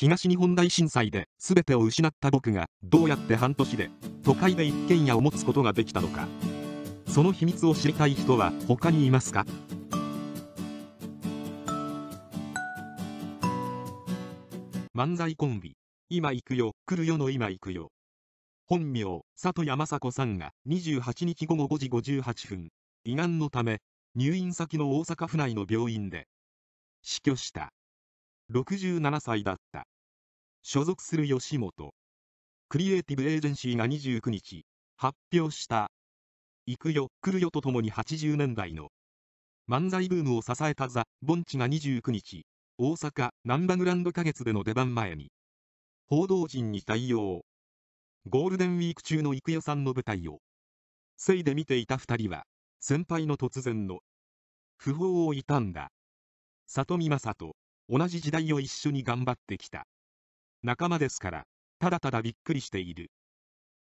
東日本大震災で全てを失った僕がどうやって半年で都会で一軒家を持つことができたのかその秘密を知りたい人は他にいますか漫才コンビ今行くよ来るよの今行くよ本名里山雅子さんが28日午後5時58分胃がんのため入院先の大阪府内の病院で死去した67歳だった所属する吉本クリエイティブエージェンシーが29日発表した行くよ来るよとともに80年代の漫才ブームを支えたザ・ボンチが29日大阪ン波グランド花月での出番前に報道陣に対応ゴールデンウィーク中のく代さんの舞台をせいで見ていた2人は先輩の突然の訃報を悼んだ里見雅人同じ時代を一緒に頑張ってきた。仲間ですから、ただただびっくりしている。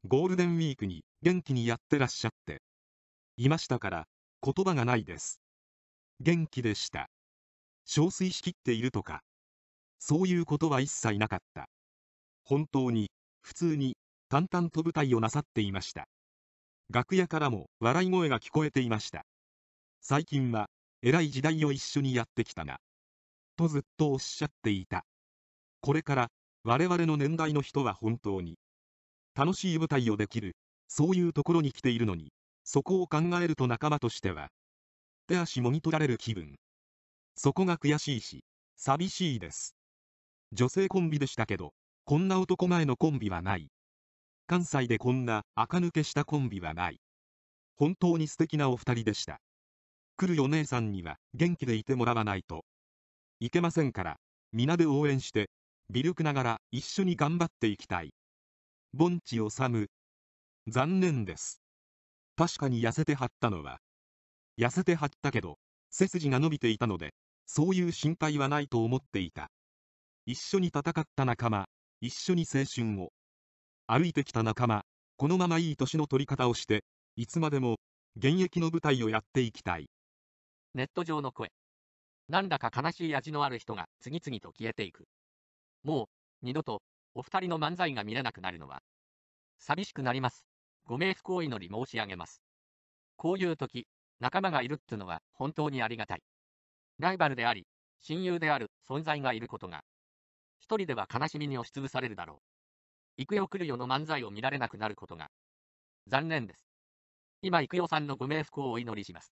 ゴールデンウィークに元気にやってらっしゃって。いましたから、言葉がないです。元気でした。憔悴しきっているとか。そういうことは一切なかった。本当に、普通に、淡々と舞台をなさっていました。楽屋からも笑い声が聞こえていました。最近は、偉い時代を一緒にやってきたが、とずっとおっしゃっていた。これから我々の年代の人は本当に楽しい舞台をできる、そういうところに来ているのに、そこを考えると仲間としては、手足もぎ取られる気分。そこが悔しいし、寂しいです。女性コンビでしたけど、こんな男前のコンビはない。関西でこんな垢抜けしたコンビはない。本当に素敵なお二人でした。来るお姉さんには元気でいてもらわないと。いけませんから、皆で応援して、微力ながら一緒に頑張っていきたい。盆地治。残念です。確かに痩せてはったのは。痩せてはったけど、背筋が伸びていたので、そういう心配はないと思っていた。一緒に戦った仲間、一緒に青春を。歩いてきた仲間、このままいい年の取り方をして、いつまでも、現役の舞台をやっていきたい。ネット上の声。なんだか悲しい味のある人が次々と消えていく。もう、二度と、お二人の漫才が見れなくなるのは、寂しくなります。ご冥福を祈り申し上げます。こういう時、仲間がいるってのは本当にありがたい。ライバルであり、親友である存在がいることが、一人では悲しみに押しつぶされるだろう。行くよ来るよの漫才を見られなくなることが、残念です。今行くよさんのご冥福をお祈りします。